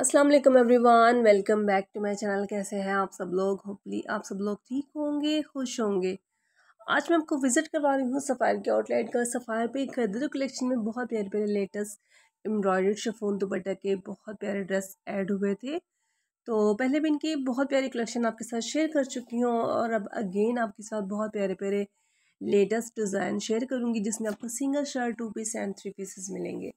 Aslam everyone welcome back to my channel कैसे हैं आप सब लोग होपली आप सब लोग ठीक होंगे खुश होंगे आज मैं आपको विज़िट करवा रही हूँ सफ़ायर के आउटलेट का सफ़ायर पे खदर तो कलेक्शन में बहुत प्यारे प्यारे लेटेस्ट एम्ब्रॉयडर्ड शफोन दुपट्टा के बहुत प्यारे ड्रेस ऐड हुए थे तो पहले भी इनकी बहुत प्यारी कलेक्शन आपके साथ शेयर कर चुकी हूँ और अब अगेन आपके साथ बहुत प्यारे प्यारे लेटेस्ट डिज़ाइन शेयर करूँगी जिसमें आपको single shirt two piece and three pieces मिलेंगे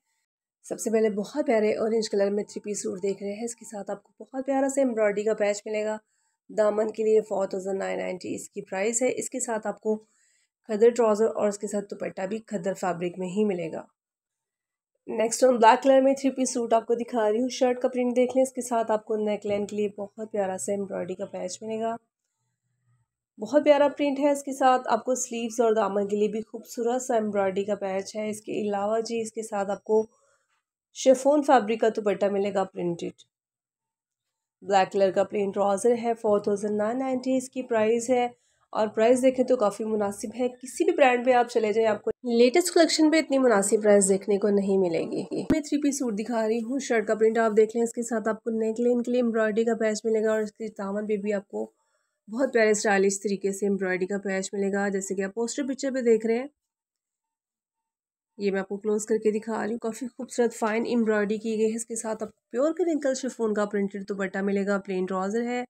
सबसे पहले बहुत प्यारे ऑरेंज कलर में थ्री पीस सूट देख रहे हैं इसके साथ आपको बहुत प्यारा से एम्ब्रॉयडरी का पैच मिलेगा दामन के लिए फोर थाउजेंड नाइन नाइन्टी इसकी प्राइस है इसके साथ आपको खदर ट्राउज़र और इसके साथ दुपट्टा भी खदर फैब्रिक में ही मिलेगा नेक्स्ट हम ब्लैक कलर में थ्री पीस सूट आपको दिखा रही हूँ शर्ट का प्रिंट देख लें इसके साथ आपको नेक लाइन के लिए बहुत प्यारा सा एम्ब्रॉयडरी का पैच मिलेगा बहुत प्यारा प्रिंट है इसके साथ आपको स्लीव्स और दामन के लिए भी खूबसूरत सा एम्ब्रॉयडरी का पैच है इसके अलावा जी इसके साथ आपको शेफोन फैब्रिक का दुपट्टा मिलेगा प्रिंटेड ब्लैक कलर का प्लेन ट्राउज़र है फोर थाउजेंड नाइन नाइन्टी इसकी प्राइस है और प्राइस देखें तो काफ़ी मुनासिब है किसी भी ब्रांड पे आप चले जाएं आपको लेटेस्ट कलेक्शन पे इतनी मुनासिब प्राइस देखने को नहीं मिलेगी मैं थ्री पी सूट दिखा रही हूँ शर्ट का प्रिंट आप देख लें इसके साथ आपको नेक लेन के लिए एम्ब्रॉयडरी का पैच मिलेगा और इसके दामन पे भी आपको बहुत प्यारे स्टाइलिश तरीके से एम्ब्रॉयडरी का पैच मिलेगा जैसे कि आप पोस्टर पिक्चर पर देख रहे हैं ये मैं आपको क्लोज़ करके दिखा रही हूँ काफ़ी खूबसूरत फाइन एम्ब्रॉयडरी की गई है इसके साथ आप प्योर कलिंकल शिफोन का प्रिंटेड दुपट्टा मिलेगा प्लेन ट्राउज़र है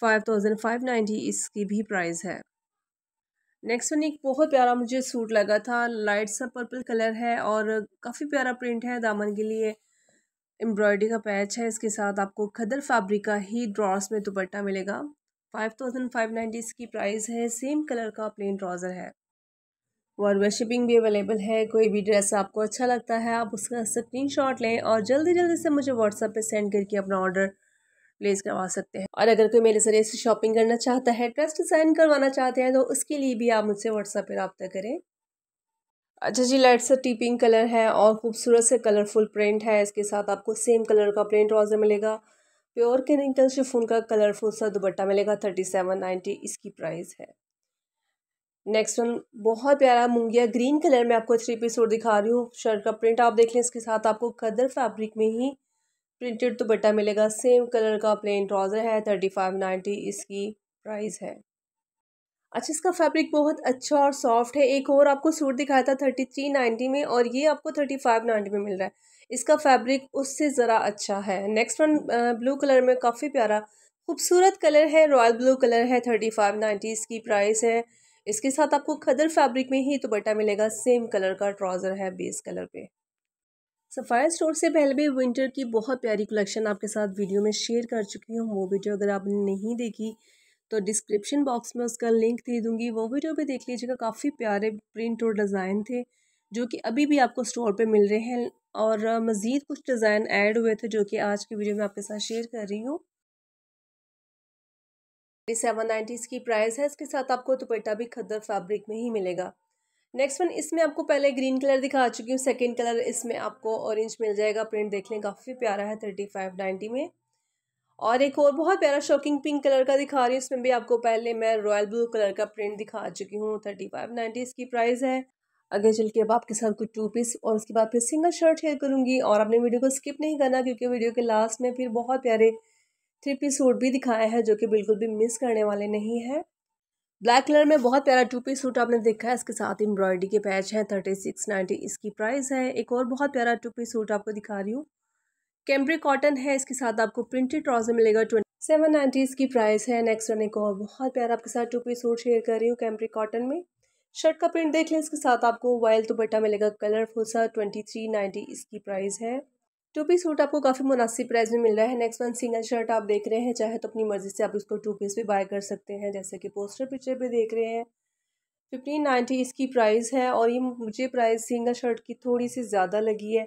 फाइव थाउजेंड फाइव नाइन्टी इसकी भी प्राइस है नेक्स्ट वन एक बहुत प्यारा मुझे सूट लगा था लाइट सा पर्पल कलर है और काफ़ी प्यारा प्रिंट है दामन के लिए एम्ब्रॉयडरी का पैच है इसके साथ आपको खदर फैब्रिक का ही ड्रॉस में दुपट्टा मिलेगा फाइव थाउजेंड फाइव नाइन्टी इसकी प्राइस है सेम कलर का प्लेन ट्राउज़र है और वर्शिपिंग भी अवेलेबल है कोई भी ड्रेस आपको अच्छा लगता है आप उसका स्क्रीन शॉट लें और जल्दी जल्दी से मुझे व्हाट्सअप पे सेंड करके अपना ऑर्डर प्लेस करवा सकते हैं और अगर कोई मेरे ज़रिए से शॉपिंग करना चाहता है ड्रेस डिज़ाइन करवाना चाहते हैं तो उसके लिए भी आप मुझसे व्हाट्सएप पर रबता करें अच्छा जी लाइट सा टीपिंग कलर है और खूबसूरत से कलरफुल प्रिंट है इसके साथ आपको सेम कलर का प्रिंट रोज़ा मिलेगा प्योर केनिकल शिफोन का कलरफुल सा दुपट्टा मिलेगा थर्टी सेवन नाइन्टी इसकी प्राइस है नेक्स्ट वन बहुत प्यारा मुंगिया ग्रीन कलर में आपको थ्री पीस सूट दिखा रही हूँ शर्ट का प्रिंट आप देख लें इसके साथ आपको कदर फैब्रिक में ही प्रिंटेड दुपट्टा मिलेगा सेम कलर का प्लेन ट्राउज़र है थर्टी फाइव नाइन्टी इसकी प्राइस है अच्छा इसका फैब्रिक बहुत अच्छा और सॉफ्ट है एक और आपको सूट दिखाया था थर्टी थ्री नाइन्टी में और ये आपको थर्टी फाइव नाइन्टी में मिल रहा है इसका फैब्रिक उससे ज़रा अच्छा है नेक्स्ट वन ब्लू कलर में काफ़ी प्यारा खूबसूरत कलर है रॉयल ब्लू कलर है थर्टी फाइव नाइन्टी इसकी प्राइस है इसके साथ आपको खदर फैब्रिक में ही दुपट्टा मिलेगा सेम कलर का ट्राउज़र है बेस कलर पे सफ़ायर स्टोर से पहले भी विंटर की बहुत प्यारी कलेक्शन आपके साथ वीडियो में शेयर कर चुकी हूँ वो वीडियो अगर आपने नहीं देखी तो डिस्क्रिप्शन बॉक्स में उसका लिंक दे दूँगी वो वीडियो भी देख लीजिएगा काफ़ी प्यारे प्रिंट और डिज़ाइन थे जो कि अभी भी आपको स्टोर पे मिल रहे हैं और मज़ीद कुछ डिज़ाइन ऐड हुए थे जो कि आज की वीडियो में आपके साथ शेयर कर रही हूँ सेवन नाइन्टीज़ की प्राइस है इसके साथ आपको दुपट्टा भी खद्दर फैब्रिक में ही मिलेगा नेक्स्ट वन इसमें आपको पहले ग्रीन कलर दिखा चुकी हूँ सेकेंड कलर इसमें आपको ऑरेंज मिल जाएगा प्रिंट देख लें काफ़ी प्यारा है थर्टी फाइव नाइन्टी में और एक और बहुत प्यारा शॉकिंग पिंक कलर का दिखा रही हूँ इसमें भी आपको पहले मैं रॉयल ब्लू कलर का प्रिंट दिखा चुकी हूँ थर्टी फाइव नाइन्टी इसकी प्राइस है आगे चल के अब आपके साथ कुछ टू पीस और उसके बाद फिर सिंगल शर्ट शेयर करूँगी और अपने वीडियो को स्किप नहीं करना क्योंकि वीडियो के लास्ट में फिर बहुत प्यारे थ्री पीस सूट भी दिखाया है जो कि बिल्कुल भी मिस करने वाले नहीं है ब्लैक कलर में बहुत प्यारा टू पीस सूट आपने देखा है इसके साथ एम्ब्रॉयडरी के पैच हैं थर्टी सिक्स नाइन्टी इसकी प्राइस है एक और बहुत प्यारा टू पीस सूट आपको दिखा रही हूँ कैम्ब्रिक कॉटन है इसके साथ आपको प्रिंटेड ट्राउजर मिलेगा ट्वेंटी सेवन नाइन्टी इसकी प्राइस है नेक्स्ट रन एक और बहुत प्यारा आपके साथ टू पीस सूट शेयर कर रही हूँ कैम्ब्रिक कॉटन में शर्ट का प्रिंट देख लें इसके साथ आपको वाइल दुपट्टा मिलेगा कलरफुल सा ट्वेंटी थ्री नाइन्टी इसकी प्राइस है टू पीस सूट आपको काफ़ी मुनासिब प्राइस में मिल रहा है नेक्स्ट वन सिंगल शर्ट आप देख रहे हैं चाहे तो अपनी मर्ज़ी से आप इसको टू पीस भी बाय कर सकते हैं जैसे कि पोस्टर पिक्चर पे देख रहे हैं फिफ्टीन नाइन्टी इसकी प्राइस है और ये मुझे प्राइस सिंगल शर्ट की थोड़ी सी ज़्यादा लगी है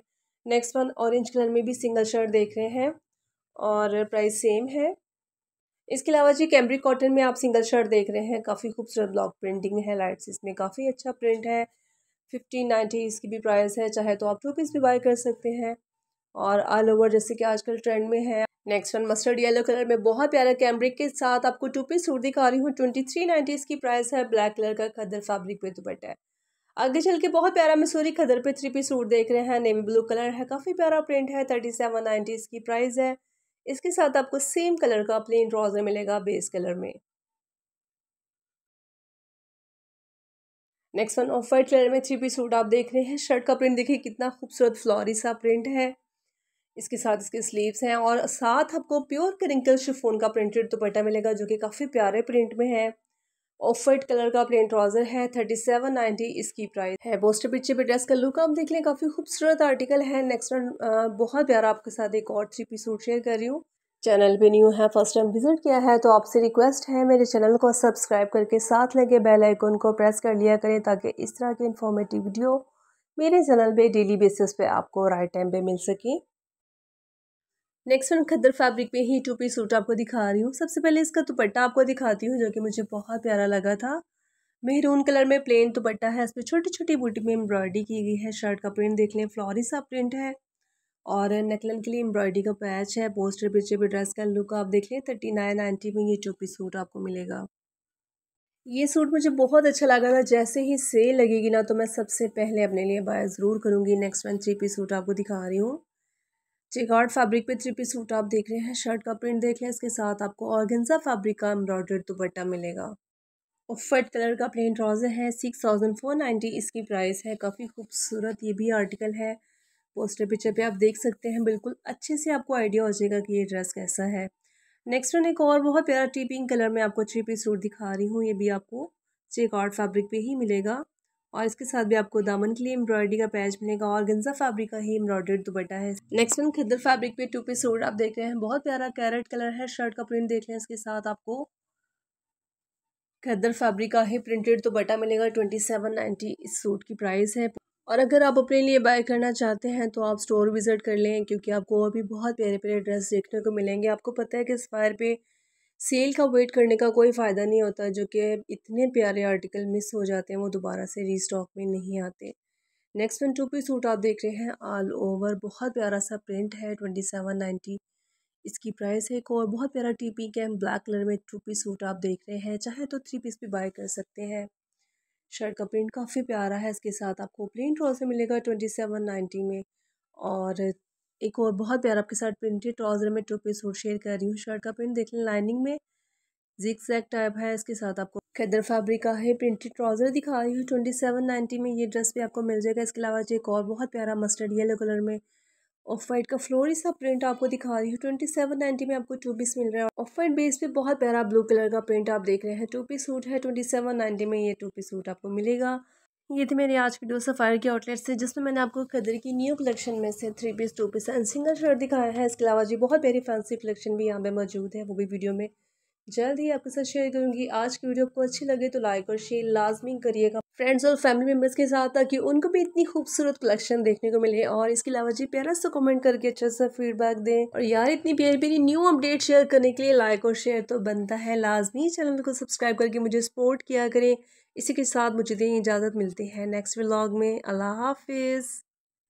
नेक्स्ट वन ऑरेंज कलर में भी सिंगल शर्ट देख रहे हैं और प्राइस सेम है इसके अलावा जी कैम्ब्रिक कॉटन में आप सिंगल शर्ट देख रहे हैं काफ़ी खूबसूरत ब्लॉक प्रिंटिंग है लाइट्स इसमें काफ़ी अच्छा प्रिंट है फिफ्टीन नाइन्टी इसकी भी प्राइस है चाहे तो आप टू पीस भी बाय कर सकते हैं और ऑल ओवर जैसे कि आजकल ट्रेंड में है next one mustard yellow colour में बहुत प्यारा कैमरिक के साथ आपको टू पीस सूट दिखा रही हूँ ट्वेंटी थ्री नाइन्टी की प्राइस है ब्लैक कलर का खदर फैब्रिक पे दुपट्टा है आगे चल के बहुत प्यारा मसूरी खदर पे थ्री पीस सूट देख रहे हैं नेवी ब्लू कलर है काफ़ी प्यारा प्रिंट है थर्टी सेवन नाइन्टी की प्राइस है इसके साथ आपको सेम कलर का प्लेन ट्राउज़र मिलेगा बेस कलर में next one off white colour में थ्री पीस सूट आप देख रहे हैं शर्ट का प्रिंट देखिए कितना खूबसूरत फ्लोरी सा प्रिंट है इसके साथ इसके स्लीव्स हैं और साथ आपको प्योर करिंकल शिफोन का प्रिंटेड दुपट्टा मिलेगा जो कि काफ़ी प्यारे प्रिंट में है ऑफ वाइट कलर का प्लेन ट्राउजर है थर्टी सेवन नाइन्टी इसकी प्राइस है पोस्टर पिक्चर पे ड्रेस का लुक आप देख लें काफ़ी खूबसूरत आर्टिकल है नेक्स्ट रन बहुत प्यारा आपके साथ एक और थ्री पी सूट शेयर कर रही हूँ चैनल पे न्यू है फर्स्ट टाइम विजिट किया है तो आपसे रिक्वेस्ट है मेरे चैनल को सब्सक्राइब करके साथ लगे बेल आइकन को प्रेस कर लिया करें ताकि इस तरह की इन्फॉर्मेटिव वीडियो मेरे चैनल पर डेली बेसिस पे आपको राइट टाइम पर मिल सकें नेक्स्ट वन खद्दर फैब्रिक में ही टू पी सूट आपको दिखा रही हूँ सबसे पहले इसका दुपट्टा आपको दिखाती हूँ जो कि मुझे बहुत प्यारा लगा था मेहरून कलर में प्लेन दुपट्टा है इसमें छोटी छोटी बूटी में एम्ब्रॉयडरी की गई है शर्ट का प्रिंट देख लें फ्लॉरी सा प्रिंट है और नेकलन के लिए एम्ब्रॉयडरी का पैच है पोस्टर पीछे भी ड्रेस का लुक आप देख लें थर्टी नाइन नाइन्टी में ये टू सूट आपको मिलेगा ये सूट मुझे बहुत अच्छा लगा था जैसे ही सेल लगेगी ना तो मैं सबसे पहले अपने लिए बाय ज़रूर करूँगी next one three P suit आपको दिखा रही हूँ चेकआउट फैब्रिक पे थ्री पीस सूट आप देख रहे हैं शर्ट का प्रिंट देख लें इसके साथ आपको ऑर्गेन्जा फैब्रिक का एम्ब्रॉयडर्ड दुपट्टा मिलेगा ऑफर्ड कलर का प्लेन ट्राउज़र है सिक्स थाउजेंड फोर नाइन्टी इसकी प्राइस है काफ़ी खूबसूरत ये भी आर्टिकल है पोस्टर पिक्चर पे आप देख सकते हैं बिल्कुल अच्छे से आपको आइडिया हो जाएगा कि ये ड्रेस कैसा है नेक्स्ट मैंने एक और बहुत प्यारा टी पिंक कलर में आपको थ्री पीस सूट दिखा रही हूँ ये भी आपको चेक फैब्रिक पर ही मिलेगा और इसके साथ भी आपको दामन के लिए एम्ब्रॉयडरी का पैच मिलेगा और गंजा फैब्रिक का ही एम्ब्रॉयडर्ड दुपट्टा है नेक्स्ट वन खद्दर फैब्रिक पे टू पीस सूट आप देख रहे हैं बहुत प्यारा कैरेट कलर है शर्ट का प्रिंट देख रहे हैं इसके साथ आपको खदर फैब्रिक का ही प्रिंटेड दुपट्टा मिलेगा ट्वेंटी सेवन नाइन्टी इस सूट की प्राइस है और अगर आप अपने लिए बाय करना चाहते हैं तो आप स्टोर विज़िट कर लें क्योंकि आपको और भी बहुत प्यारे प्यारे ड्रेस देखने को मिलेंगे आपको पता है कि इस पे सेल का वेट करने का कोई फ़ायदा नहीं होता जो कि इतने प्यारे आर्टिकल मिस हो जाते हैं वो दोबारा से रीस्टॉक में नहीं आते next one two P suit आप देख रहे हैं ऑल ओवर बहुत प्यारा सा प्रिंट है ट्वेंटी सेवन नाइन्टी इसकी प्राइस है एक और बहुत प्यारा टी पी कैम ब्लैक कलर में टू पी सूट आप देख रहे हैं चाहे तो थ्री पीस भी बाय कर सकते हैं शर्ट का प्रिंट काफ़ी प्यारा है इसके साथ आपको प्लेन ट्रॉल से मिलेगा ट्वेंटी सेवन नाइन्टी में और एक और बहुत प्यारा आपके साथ प्रिंट है ट्राउज़र में टू पीस सूट शेयर कर रही हूँ शर्ट का प्रिंट देख लें लाइनिंग में जिक जैक टाइप है इसके साथ आपको खैदर फैब्रिक का है प्रिंटेड ट्राउज़र दिखा रही हूँ ट्वेंटी सेवन नाइन्टी में ये ड्रेस भी आपको मिल जाएगा इसके अलावा एक और बहुत प्यारा मस्टर्ड येलो कलर में ऑफ वाइट का फ्लोरी सा प्रिंट आपको दिखा रही हूँ ट्वेंटी सेवन नाइन्टी में आपको टू पीस मिल रहा है ऑफ वाइट बेस पे बहुत प्यारा ब्लू कलर का प्रिंट आप देख रहे हैं टू पीस सूट है ट्वेंटी सेवन नाइन्टी में ये टू पीस सूट आपको मिलेगा ये थी मेरी आज वीडियो सफ़ायर के आउटलेट से जिसमें मैंने आपको कदर की न्यू कलेक्शन में से three piece two piece and single shirt दिखाया है इसके अलावा जी बहुत मेरी फैंसी कलेक्शन भी यहाँ पे मौजूद है वो भी वीडियो में जल्द ही आपके साथ शेयर करूंगी आज की वीडियो आपको अच्छी लगे तो लाइक और शेयर लाजमी करिएगा फ्रेंड्स और फैमिली मेम्बर्स के साथ ताकि उनको भी इतनी खूबसूरत कलेक्शन देखने को मिले और इसके अलावा जी प्यारा सा कमेंट करके अच्छा सा फीडबैक दें और यार इतनी प्यारी प्यारी न्यू अपडेट शेयर करने के लिए लाइक और शेयर तो बनता है लाजमी चैनल को सब्सक्राइब करके मुझे सपोर्ट किया करें इसी के साथ मुझे दें इजाज़त मिलती है नेक्स्ट व्लॉग में अल्लाह हाफिज़